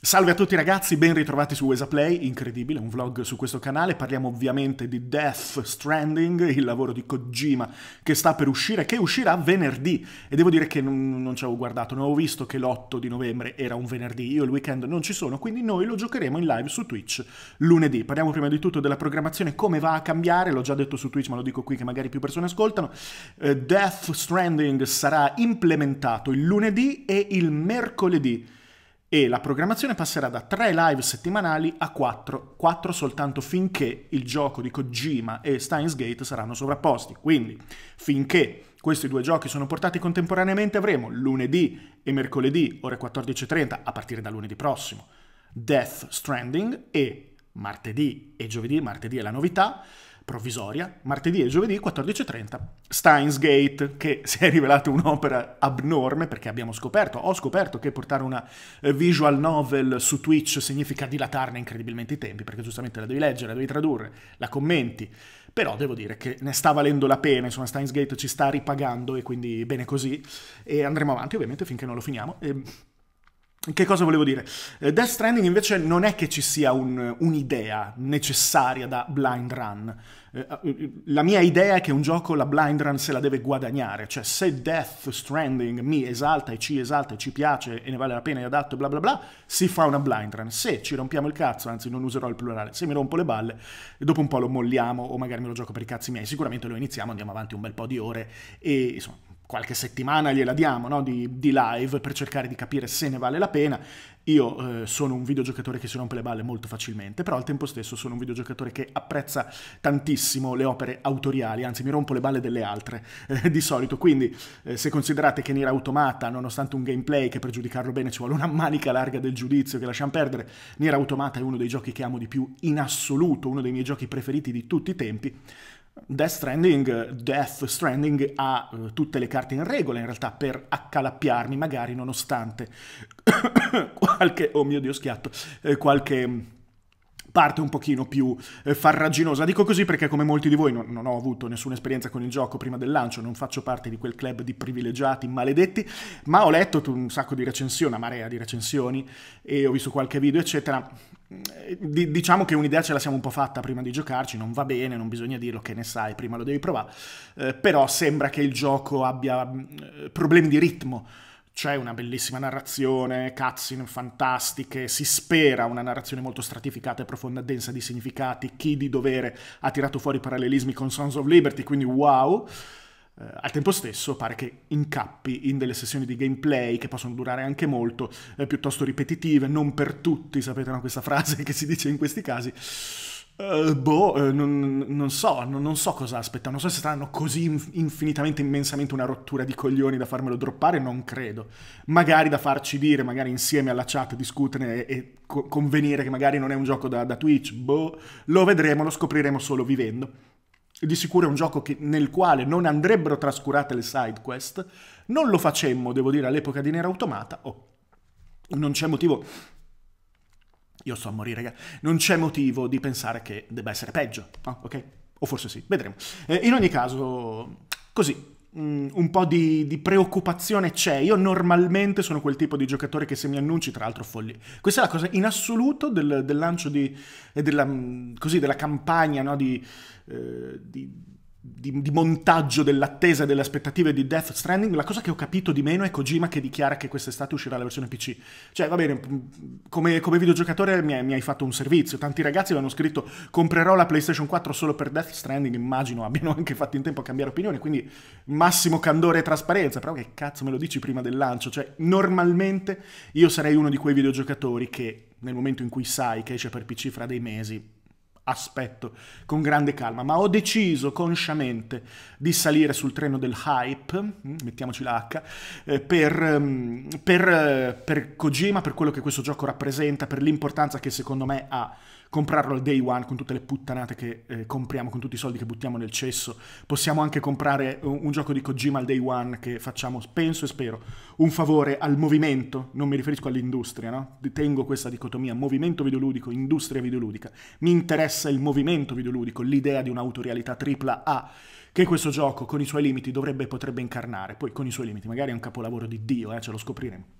Salve a tutti ragazzi, ben ritrovati su Wesaplay, incredibile, un vlog su questo canale, parliamo ovviamente di Death Stranding, il lavoro di Kojima che sta per uscire, che uscirà venerdì e devo dire che non, non ci avevo guardato, non avevo visto che l'8 di novembre era un venerdì, io il weekend non ci sono, quindi noi lo giocheremo in live su Twitch lunedì. Parliamo prima di tutto della programmazione, come va a cambiare, l'ho già detto su Twitch ma lo dico qui che magari più persone ascoltano, eh, Death Stranding sarà implementato il lunedì e il mercoledì e la programmazione passerà da 3 live settimanali a 4, 4 soltanto finché il gioco di Kojima e Steins Gate saranno sovrapposti. Quindi, finché questi due giochi sono portati contemporaneamente, avremo lunedì e mercoledì ore 14.30, a partire da lunedì prossimo, Death Stranding e martedì e giovedì, martedì è la novità, provvisoria, martedì e giovedì 14.30, Steins Gate, che si è rivelato un'opera abnorme perché abbiamo scoperto, ho scoperto che portare una eh, visual novel su Twitch significa dilatarne incredibilmente i tempi, perché giustamente la devi leggere, la devi tradurre, la commenti, però devo dire che ne sta valendo la pena, insomma Steins Gate ci sta ripagando e quindi bene così, e andremo avanti ovviamente finché non lo finiamo. E ehm, che cosa volevo dire? Eh, Death Stranding invece non è che ci sia un, un'idea necessaria da blind run. Eh, eh, la mia idea è che un gioco la blind run se la deve guadagnare, cioè se Death Stranding mi esalta e ci esalta e ci piace e ne vale la pena e adatto e bla bla bla, si fa una blind run. Se ci rompiamo il cazzo, anzi non userò il plurale, se mi rompo le balle, dopo un po' lo molliamo o magari me lo gioco per i cazzi miei, sicuramente lo iniziamo, andiamo avanti un bel po' di ore e insomma qualche settimana gliela diamo no? di, di, live per cercare di capire se ne vale la pena. Io eh, sono un videogiocatore che si rompe le balle molto facilmente, però al tempo stesso sono un videogiocatore che apprezza tantissimo le opere autoriali, anzi mi rompo le balle delle altre eh, di solito. Quindi eh, se considerate che Nier Automata, nonostante un gameplay che per giudicarlo bene ci vuole una manica larga del giudizio che lasciamo perdere, Nier Automata è uno dei giochi che amo di più in assoluto, uno dei miei giochi preferiti di tutti i tempi. Death Stranding, Death Stranding ha uh, tutte le carte in regola in realtà per accalappiarmi, magari nonostante qualche, oh mio Dio schiatto, eh, qualche mm, parte un pochino più eh, farraginosa. Dico così perché come molti di voi non, non, ho avuto nessuna esperienza con il gioco prima del lancio, non faccio parte di quel club di privilegiati maledetti, ma ho letto un sacco di recensioni, una marea di recensioni e ho visto qualche video eccetera Mm, diciamo che un'idea ce la siamo un po' fatta prima di giocarci, non va bene, non bisogna dirlo che ne sai, prima lo devi provare, eh, però sembra che il gioco abbia mm, problemi di ritmo. C'è una bellissima narrazione, cutscene fantastiche, si spera una narrazione molto stratificata e profonda, densa di significati, chi di dovere ha tirato fuori parallelismi con Sons of Liberty, quindi wow. Eh, al tempo stesso pare che incappi in delle sessioni di gameplay che possono durare anche molto, eh, piuttosto ripetitive, non per tutti, sapete no? questa frase che si dice in questi casi. Uh, boh, uh, non, non, so, non, non so cosa aspettano, non so se saranno così infinitamente, immensamente una rottura di coglioni da farmelo droppare, non credo. Magari da farci dire, magari insieme alla chat discuterne e, e co convenire che magari non è un gioco da, da Twitch, boh, lo vedremo, lo scopriremo solo vivendo di sicuro è un gioco che, nel quale non andrebbero trascurate le side quest. Non lo facemmo, devo dire, all'epoca di Nera Automata. Oh, non c'è motivo. Io sto a morire, raga. Non c'è motivo di pensare che debba essere peggio. Oh, ok? O forse sì, vedremo. Eh, in ogni caso, così, Mm, un po' di, di, preoccupazione c'è. Io normalmente sono quel tipo di giocatore che se mi annunci, tra l'altro, folli. Questa è la cosa in assoluto del, del lancio di, e eh, della, mm, così, della campagna no, di, eh, di di, di, montaggio dell'attesa e delle aspettative di Death Stranding, la cosa che ho capito di meno è Kojima che dichiara che quest'estate uscirà la versione PC. Cioè, va bene, come, come videogiocatore mi hai, mi hai, fatto un servizio. Tanti ragazzi l'hanno scritto: comprerò la PlayStation 4 solo per Death Stranding. Immagino abbiano anche fatto in tempo a cambiare opinione. Quindi, massimo candore e trasparenza. Però, che cazzo me lo dici prima del lancio? Cioè, normalmente io sarei uno di quei videogiocatori che nel momento in cui sai che esce per PC fra dei mesi aspetto con grande calma, ma ho deciso consciamente di salire sul treno del hype, mm, mettiamoci la H, eh, per, mm, per, eh, per Kojima, per quello che questo gioco rappresenta, per l'importanza che secondo me ha comprarlo al day one con tutte le puttanate che eh, compriamo, con tutti i soldi che buttiamo nel cesso. Possiamo anche comprare un, eh, un, gioco di Kojima al day one che facciamo, penso e spero, un favore al movimento, non mi riferisco all'industria, no? Tengo questa dicotomia, movimento videoludico, industria videoludica. Mi interessa il movimento videoludico, l'idea di un'autorialità tripla A che questo gioco con i suoi limiti dovrebbe e potrebbe incarnare, poi con i suoi limiti, magari è un capolavoro di Dio, eh, ce lo scopriremo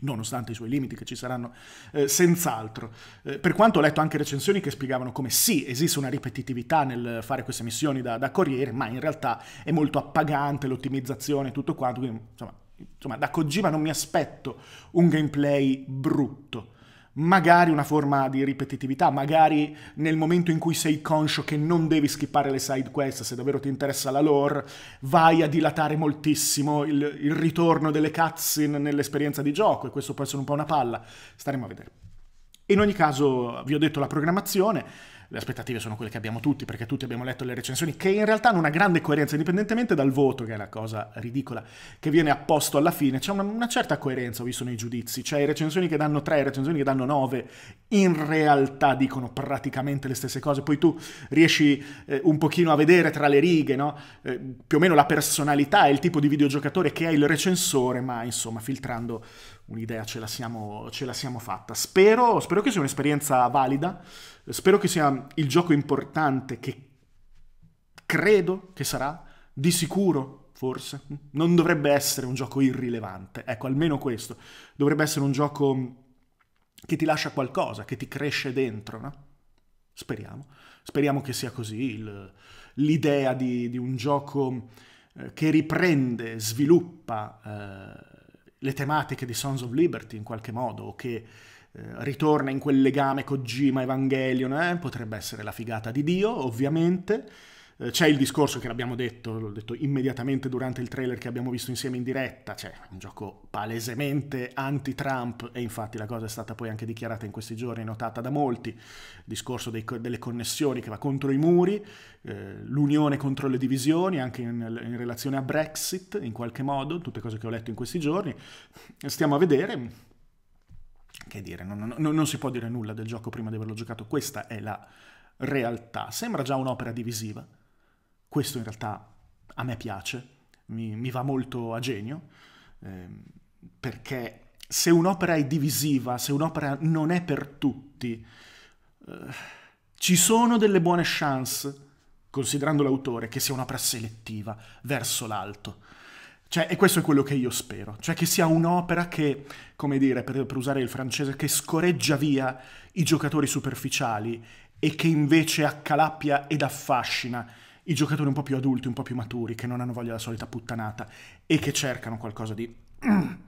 nonostante i suoi limiti che ci saranno eh, senz'altro. Eh, per quanto ho letto anche recensioni che spiegavano come sì, esiste una ripetitività nel fare queste missioni da, da corriere, ma in realtà è molto appagante l'ottimizzazione e tutto quanto, quindi insomma, insomma da Kojima non mi aspetto un gameplay brutto magari una forma di ripetitività, magari nel momento in cui sei conscio che non devi skippare le side quest, se davvero ti interessa la lore, vai a dilatare moltissimo il, il ritorno delle cutscene nell'esperienza di gioco e questo può essere un po' una palla, staremo a vedere. In ogni caso vi ho detto la programmazione, le aspettative sono quelle che abbiamo tutti, perché tutti abbiamo letto le recensioni, che in realtà hanno una grande coerenza, indipendentemente dal voto, che è la cosa ridicola, che viene apposto alla fine, c'è una, una certa coerenza, ho visto nei giudizi, cioè recensioni che danno 3, recensioni che danno 9, in realtà dicono praticamente le stesse cose, poi tu riesci eh, un pochino a vedere tra le righe, no? eh, più o meno la personalità e il tipo di videogiocatore che è il recensore, ma insomma filtrando un'idea ce la siamo, ce la siamo fatta. Spero, spero che sia un'esperienza valida, spero che sia il gioco importante che credo che sarà, di sicuro forse, non dovrebbe essere un gioco irrilevante, ecco almeno questo, dovrebbe essere un gioco che ti lascia qualcosa, che ti cresce dentro, no? Speriamo, speriamo che sia così l'idea di, di, un gioco eh, che riprende, sviluppa... Eh, le tematiche di Sons of Liberty in qualche modo, o che eh, ritorna in quel legame con Gima evangelion eh? potrebbe essere la figata di Dio, ovviamente, eh, c'è il discorso che l'abbiamo detto, l'ho detto immediatamente durante il trailer che abbiamo visto insieme in diretta, cioè un gioco palesemente anti-Trump e infatti la cosa è stata poi anche dichiarata in questi giorni, notata da molti, il discorso dei, delle connessioni che va contro i muri, eh, l'unione contro le divisioni anche in, in, relazione a Brexit in qualche modo, tutte cose che ho letto in questi giorni, stiamo a vedere. Che dire, non, non, non, non si può dire nulla del gioco prima di averlo giocato, questa è la realtà, sembra già un'opera divisiva, questo in realtà a me piace, mi, mi va molto a genio, eh, perché se un'opera è divisiva, se un'opera non è per tutti, eh, ci sono delle buone chance, considerando l'autore, che sia un'opera selettiva verso l'alto. Cioè, e questo è quello che io spero, cioè che sia un'opera che, come dire, per, per usare il francese, che scorreggia via i giocatori superficiali e che invece accalappia ed affascina i giocatori un po' più adulti, un po' più maturi, che non hanno voglia della solita puttanata e che cercano qualcosa di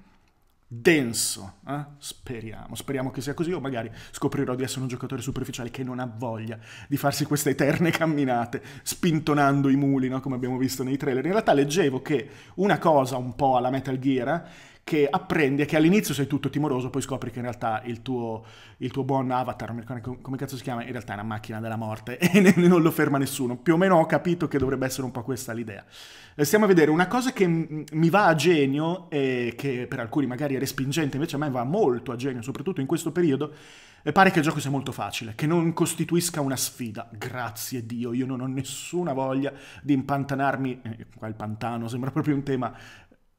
denso. Eh? Speriamo, speriamo che sia così, o magari scoprirò di essere un giocatore superficiale che non ha voglia di farsi queste eterne camminate spintonando i muli, no? come abbiamo visto nei trailer. In realtà leggevo che una cosa un po' alla Metal Gear eh, che apprende che all'inizio sei tutto timoroso, poi scopri che in realtà il tuo, il tuo buon avatar, non mi ricordo come cazzo si chiama, in realtà è una macchina della morte e ne, non lo ferma nessuno. Più o meno ho capito che dovrebbe essere un po' questa l'idea. Eh, stiamo a vedere una cosa che mi va a genio e che per alcuni magari è respingente, invece a me va molto a genio, soprattutto in questo periodo, e eh, pare che il gioco sia molto facile, che non costituisca una sfida. Grazie Dio, io non ho nessuna voglia di impantanarmi, eh, qua il pantano sembra proprio un tema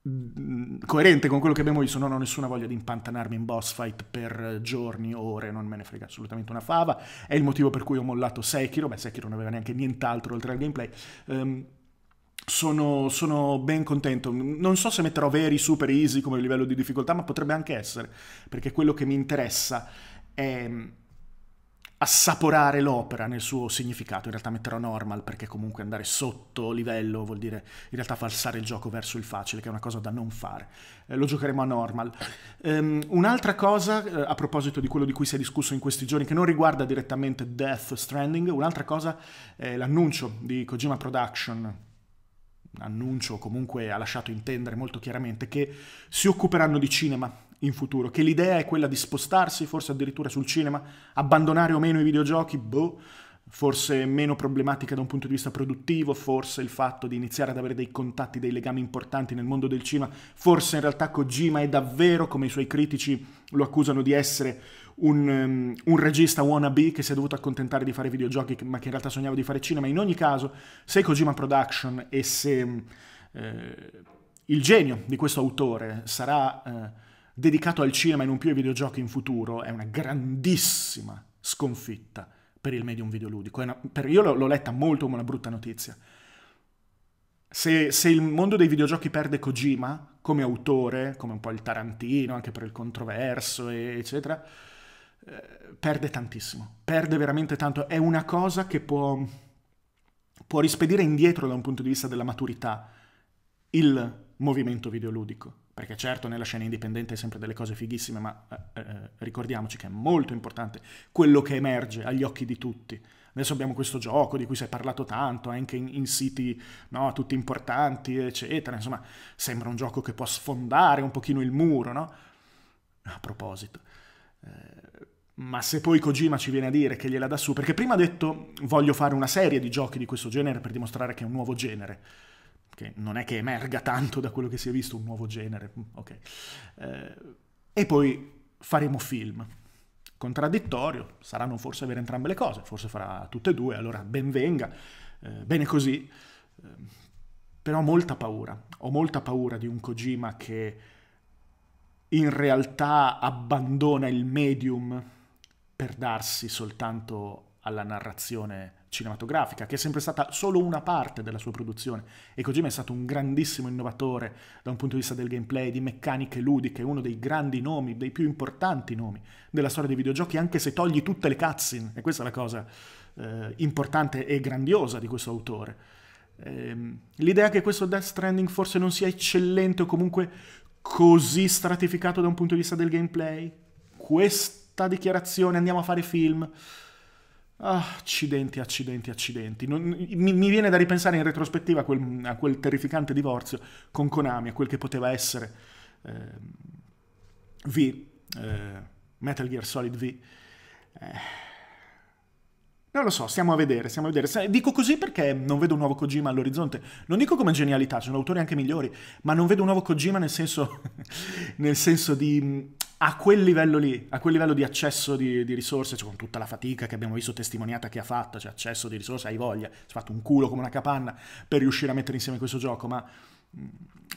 Mm, coerente con quello che abbiamo visto, non ho nessuna voglia di impantanarmi in boss fight per giorni, ore, non me ne frega assolutamente una fava, è il motivo per cui ho mollato Sekiro, beh Sekiro non aveva neanche nient'altro oltre al gameplay. Um, sono, sono, ben contento. Non so se metterò veri super easy come livello di difficoltà, ma potrebbe anche essere, perché quello che mi interessa è mm, assaporare l'opera nel suo significato, in realtà metterò normal perché comunque andare sotto livello vuol dire in realtà falsare il gioco verso il facile, che è una cosa da non fare. Eh, lo giocheremo a normal. Um, un'altra cosa, eh, a proposito di quello di cui si è discusso in questi giorni, che non riguarda direttamente Death Stranding, un'altra cosa è l'annuncio di Kojima Production annuncio comunque ha lasciato intendere molto chiaramente che si occuperanno di cinema in futuro, che l'idea è quella di spostarsi forse addirittura sul cinema, abbandonare o meno i videogiochi, boh, forse meno problematica da un punto di vista produttivo, forse il fatto di iniziare ad avere dei contatti, dei legami importanti nel mondo del cinema, forse in realtà Kojima è davvero, come i suoi critici lo accusano di essere, un, um, un regista wannabe che si è dovuto accontentare di fare videogiochi ma che in realtà sognava di fare cinema. In ogni caso, se Kojima Production e se ehm, eh, il genio di questo autore sarà... Eh, dedicato al cinema e non più ai videogiochi in futuro è una grandissima sconfitta per il medium videoludico. Una, per, io l'ho letta molto come una brutta notizia. Se, se, il mondo dei videogiochi perde Kojima come autore, come un po' il Tarantino, anche per il controverso, eccetera, eh, perde tantissimo. Perde veramente tanto. È una cosa che può, può rispedire indietro da un punto di vista della maturità il movimento videoludico. Perché certo nella scena indipendente è sempre delle cose fighissime, ma eh, eh, ricordiamoci che è molto importante quello che emerge agli occhi di tutti. Adesso abbiamo questo gioco di cui si è parlato tanto, anche in, in siti no, tutti importanti, eccetera. Insomma, sembra un gioco che può sfondare un pochino il muro, no? A proposito. Eh, ma se poi Kojima ci viene a dire che gliela dà su, perché prima ha detto voglio fare una serie di giochi di questo genere per dimostrare che è un nuovo genere che non è che emerga tanto da quello che si è visto, un nuovo genere, mm, ok. Eh, e poi faremo film. Contraddittorio, saranno forse vere entrambe le cose, forse farà tutte e due, allora ben venga, eh, bene così. Eh, però ho molta paura, ho molta paura di un Kojima che in realtà abbandona il medium per darsi soltanto alla narrazione cinematografica, che è sempre stata solo una parte della sua produzione. E Kojima è stato un grandissimo innovatore da un punto di vista del gameplay, di meccaniche ludiche, uno dei grandi nomi, dei più importanti nomi della storia dei videogiochi, anche se togli tutte le cutscene, e questa è la cosa eh, importante e grandiosa di questo autore. Ehm, l'idea che questo Death Stranding forse non sia eccellente o comunque così stratificato da un punto di vista del gameplay, questa dichiarazione andiamo a fare film, accidenti, accidenti, accidenti. Non, mi, mi, viene da ripensare in retrospettiva a quel, a quel, terrificante divorzio con Konami, a quel che poteva essere eh, V, eh, Metal Gear Solid V. Eh, non lo so, stiamo a vedere, stiamo a vedere. Dico così perché non vedo un nuovo Kojima all'orizzonte. Non dico come genialità, ci sono autori anche migliori, ma non vedo un nuovo Kojima nel senso, nel senso di a quel livello lì, a quel livello di accesso di, di risorse, cioè con tutta la fatica che abbiamo visto testimoniata che ha fatto, cioè accesso di risorse, hai voglia, si è fatto un culo come una capanna per riuscire a mettere insieme questo gioco, ma mm,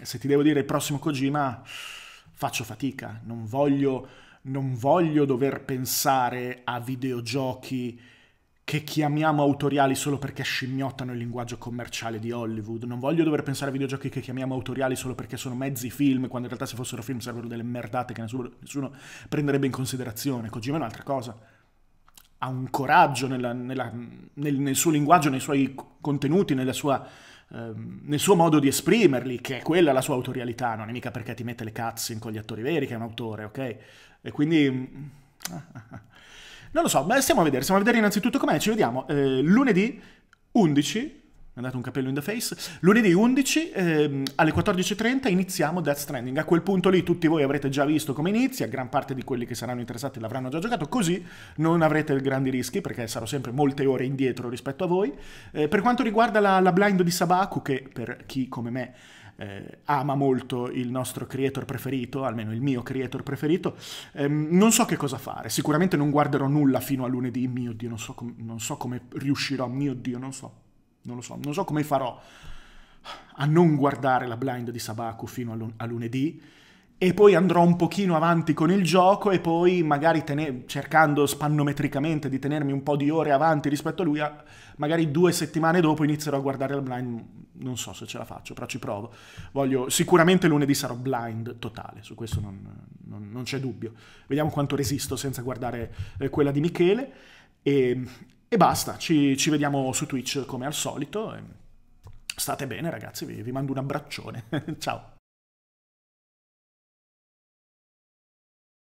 se ti devo dire il prossimo Kojima faccio fatica, non voglio, non voglio dover pensare a videogiochi che chiamiamo autoriali solo perché scimmiottano il linguaggio commerciale di Hollywood. Non voglio dover pensare a videogiochi che chiamiamo autoriali solo perché sono mezzi film, quando in realtà se fossero film sarebbero delle merdate che nessuno, nessuno prenderebbe in considerazione. Kojima è un'altra cosa. Ha un coraggio nella, nella, nel, nel, suo linguaggio, nei suoi contenuti, sua, eh, nel suo modo di esprimerli, che è quella la sua autorialità, non è mica perché ti mette le cazze con gli attori veri che è un autore, ok? E quindi... Mm, ah, ah, ah. Non lo so, ma stiamo a vedere. Stiamo a vedere innanzitutto com'è. Ci vediamo eh, lunedì 11 mi è andato un capello in the face. Lunedì 11 ehm, alle 14.30 iniziamo Death Stranding. A quel punto lì tutti voi avrete già visto come inizia, gran parte di quelli che saranno interessati l'avranno già giocato, così non avrete grandi rischi perché sarò sempre molte ore indietro rispetto a voi. Eh, per quanto riguarda la, la blind di Sabaku, che per chi come me eh, ama molto il nostro creator preferito, almeno il mio creator preferito, ehm, non so che cosa fare, sicuramente non guarderò nulla fino a lunedì, mio Dio, non so, com- non so come riuscirò, mio Dio, non so, non lo so, non so come farò a non guardare la blind di Sabaku fino a, lun- a lunedì, e poi andrò un pochino avanti con il gioco e poi magari tene- cercando spannometricamente di tenermi un po' di ore avanti rispetto a lui, magari due settimane dopo inizierò a guardare il blind, non so se ce la faccio, però ci provo. Voglio, sicuramente lunedì sarò blind totale, su questo non, non, non c'è dubbio. Vediamo quanto resisto senza guardare eh, quella di Michele e, ehm, e basta, ci, ci, vediamo su Twitch come al solito. E... Ehm. State bene ragazzi, vi, vi mando un abbraccione, ciao!